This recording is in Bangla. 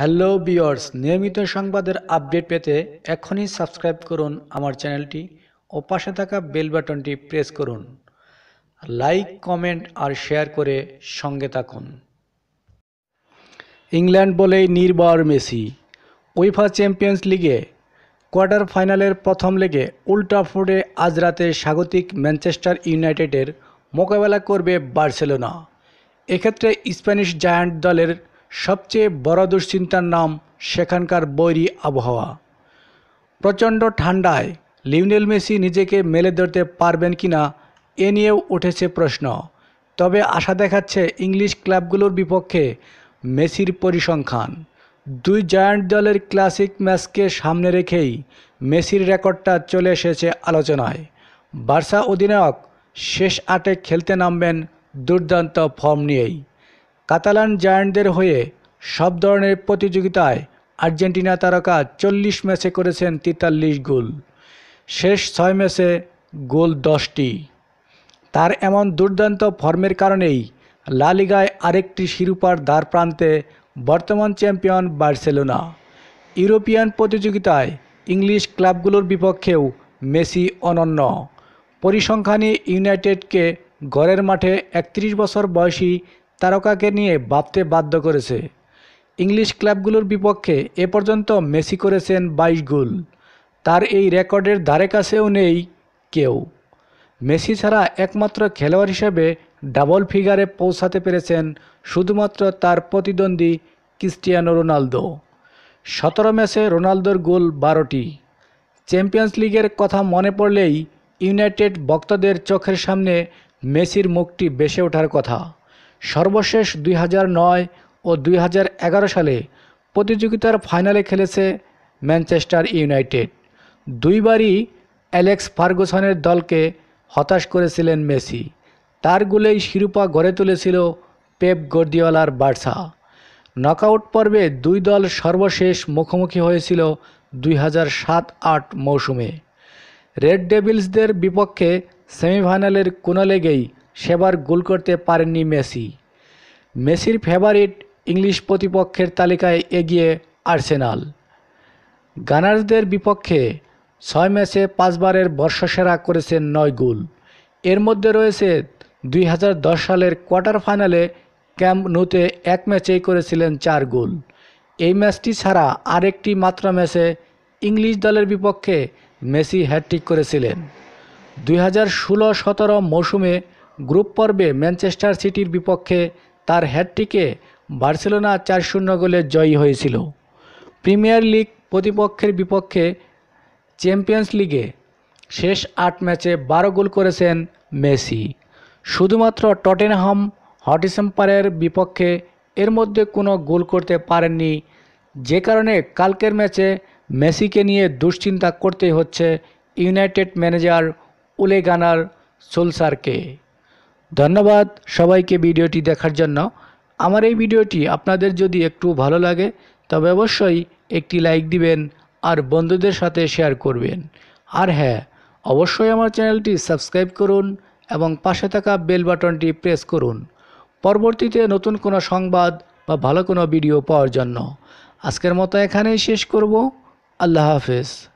হ্যালো বিয়ার্স নিয়মিত সংবাদের আপডেট পেতে এখনই সাবস্ক্রাইব করুন আমার চ্যানেলটি ও পাশে থাকা বেল বাটনটি প্রেস করুন লাইক কমেন্ট আর শেয়ার করে সঙ্গে থাকুন ইংল্যান্ড বলেই নির্ভর মেসি উইফা চ্যাম্পিয়ন্স লিগে কোয়ার্টার ফাইনালের প্রথম লেগে উল্টাফোর্ডে আজ রাতে স্বাগতিক ম্যানচেস্টার ইউনাইটেডের মোকাবেলা করবে বার্সেলোনা এক্ষেত্রে স্প্যানিশ জায়ান্ট দলের সবচেয়ে বড় দুশ্চিন্তার নাম সেখানকার বৈরী আবহাওয়া প্রচণ্ড ঠান্ডায় লিওনেল মেসি নিজেকে মেলে ধরতে পারবেন কিনা এ নিয়েও উঠেছে প্রশ্ন তবে আশা দেখাচ্ছে ইংলিশ ক্লাবগুলোর বিপক্ষে মেসির পরিসংখ্যান দুই জায়ান্ট দলের ক্লাসিক ম্যাচকে সামনে রেখেই মেসির রেকর্ডটা চলে এসেছে আলোচনায় বার্সা অধিনায়ক শেষ আটে খেলতে নামবেন দুর্দান্ত ফর্ম নিয়েই কাতালান জায়ান্টদের হয়ে সব ধরনের প্রতিযোগিতায় আর্জেন্টিনা তারকা চল্লিশ ম্যাচে করেছেন তেতাল্লিশ গোল শেষ ছয় ম্যাচে গোল দশটি তার এমন দুর্দান্ত ফর্মের কারণেই লালিগায় আরেকটি শিরোপার দ্বার প্রান্তে বর্তমান চ্যাম্পিয়ন বার্সেলোনা ইউরোপিয়ান প্রতিযোগিতায় ইংলিশ ক্লাবগুলোর বিপক্ষেও মেসি অনন্য পরিসংখ্যানে ইউনাইটেডকে ঘরের মাঠে একত্রিশ বছর বয়সী তারকাকে নিয়ে ভাবতে বাধ্য করেছে ইংলিশ ক্লাবগুলোর বিপক্ষে এ পর্যন্ত মেসি করেছেন বাইশ গোল তার এই রেকর্ডের ধারে কাছেও নেই কেউ মেসি ছাড়া একমাত্র খেলোয়াড় হিসেবে ডাবল ফিগারে পৌঁছাতে পেরেছেন শুধুমাত্র তার প্রতিদ্বন্দ্বী ক্রিস্টিয়ানো রোনালদো সতেরো ম্যাচে রোনালদোর গোল বারোটি চ্যাম্পিয়ন্স লিগের কথা মনে পড়লেই ইউনাইটেড ভক্তদের চোখের সামনে মেসির মুখটি বেসে ওঠার কথা সর্বশেষ দুই নয় ও দুই সালে প্রতিযোগিতার ফাইনালে খেলেছে ম্যানচেস্টার ইউনাইটেড দুইবারই অ্যালেক্স ফার্গুসনের দলকে হতাশ করেছিলেন মেসি তার গুলেই শিরোপা গড়ে তুলেছিল পেপ গর্দিওয়ালার বার্সা নকআউট পর্বে দুই দল সর্বশেষ মুখোমুখি হয়েছিল দুই হাজার সাত আট মৌসুমে রেড ডেভিলসদের বিপক্ষে সেমিফাইনালের কোনো লেগেই সেবার গোল করতে পারেননি মেসি মেসির ফেভারিট ইংলিশ প্রতিপক্ষের তালিকায় এগিয়ে আর্সেনাল গানার্সদের বিপক্ষে ছয় ম্যাচে পাঁচবারের বর্ষসেরা করেছেন নয় গোল এর মধ্যে রয়েছে দুই সালের কোয়ার্টার ফাইনালে ক্যাম্প নুতে এক ম্যাচেই করেছিলেন চার গোল এই ম্যাচটি ছাড়া আরেকটি মাত্র ম্যাচে ইংলিশ দলের বিপক্ষে মেসি হ্যাট্রিক করেছিলেন দুই হাজার ষোলো সতেরো মৌসুমে গ্রুপ পর্বে ম্যানচেস্টার সিটির বিপক্ষে তার হ্যাটট্রিকে বার্সেলোনা চার শূন্য গোলে জয়ী হয়েছিল প্রিমিয়ার লিগ প্রতিপক্ষের বিপক্ষে চ্যাম্পিয়ন্স লিগে শেষ আট ম্যাচে বারো গোল করেছেন মেসি শুধুমাত্র টটেনহাম হটিসেম্পারের বিপক্ষে এর মধ্যে কোনো গোল করতে পারেননি যে কারণে কালকের ম্যাচে মেসিকে নিয়ে দুশ্চিন্তা করতে হচ্ছে ইউনাইটেড ম্যানেজার উলেগানার সোলসারকে ধন্যবাদ সবাইকে ভিডিওটি দেখার জন্য আমার এই ভিডিওটি আপনাদের যদি একটু ভালো লাগে তবে অবশ্যই একটি লাইক দিবেন আর বন্ধুদের সাথে শেয়ার করবেন আর হ্যাঁ অবশ্যই আমার চ্যানেলটি সাবস্ক্রাইব করুন এবং পাশে থাকা বেল বাটনটি প্রেস করুন পরবর্তীতে নতুন কোনো সংবাদ বা ভালো কোনো ভিডিও পাওয়ার জন্য আজকের মতো এখানেই শেষ করব আল্লাহ হাফেজ